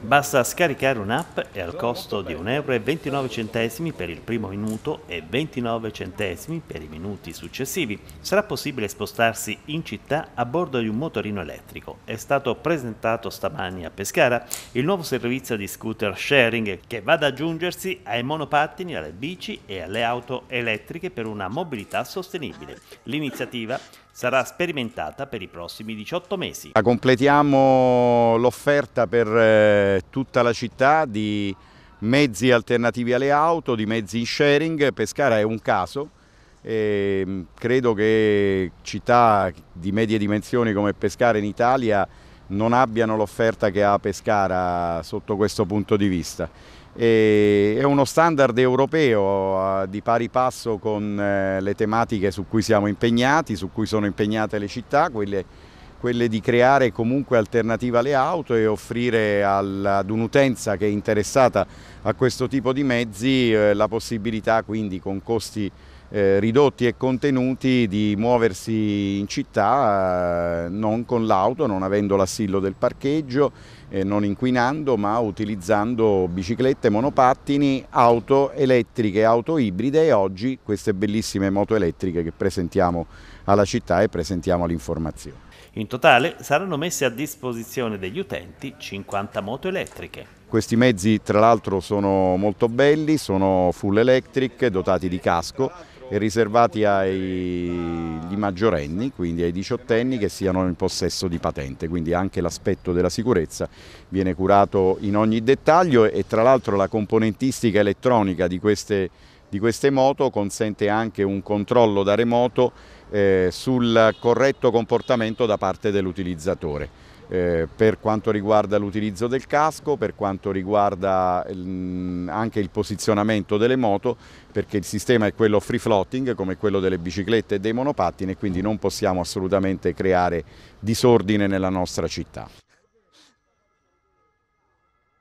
Basta scaricare un'app e al costo di 1,29 euro per il primo minuto e 29 centesimi per i minuti successivi sarà possibile spostarsi in città a bordo di un motorino elettrico. È stato presentato stamani a Pescara il nuovo servizio di scooter sharing che va ad aggiungersi ai monopattini, alle bici e alle auto elettriche per una mobilità sostenibile. L'iniziativa sarà sperimentata per i prossimi 18 mesi. Ah, completiamo l'offerta per eh, eh, tutta la città di mezzi alternativi alle auto, di mezzi in sharing, Pescara è un caso, e ehm, credo che città di medie dimensioni come Pescara in Italia non abbiano l'offerta che ha Pescara sotto questo punto di vista. E è uno standard europeo di pari passo con eh, le tematiche su cui siamo impegnati, su cui sono impegnate le città, quelle quelle di creare comunque alternativa alle auto e offrire al, ad un'utenza che è interessata a questo tipo di mezzi eh, la possibilità quindi con costi eh, ridotti e contenuti di muoversi in città eh, non con l'auto, non avendo l'assillo del parcheggio, eh, non inquinando ma utilizzando biciclette, monopattini, auto elettriche, auto ibride e oggi queste bellissime moto elettriche che presentiamo alla città e presentiamo all'informazione. In totale saranno messe a disposizione degli utenti 50 moto elettriche. Questi mezzi tra l'altro sono molto belli, sono full electric, dotati di casco e riservati ai maggiorenni, quindi ai diciottenni che siano in possesso di patente, quindi anche l'aspetto della sicurezza viene curato in ogni dettaglio e tra l'altro la componentistica elettronica di queste, di queste moto consente anche un controllo da remoto eh, sul corretto comportamento da parte dell'utilizzatore. Eh, per quanto riguarda l'utilizzo del casco, per quanto riguarda mh, mm, anche il posizionamento delle moto, perché il sistema è quello free floating come quello delle biciclette e dei monopattini, e quindi non possiamo assolutamente creare disordine nella nostra città.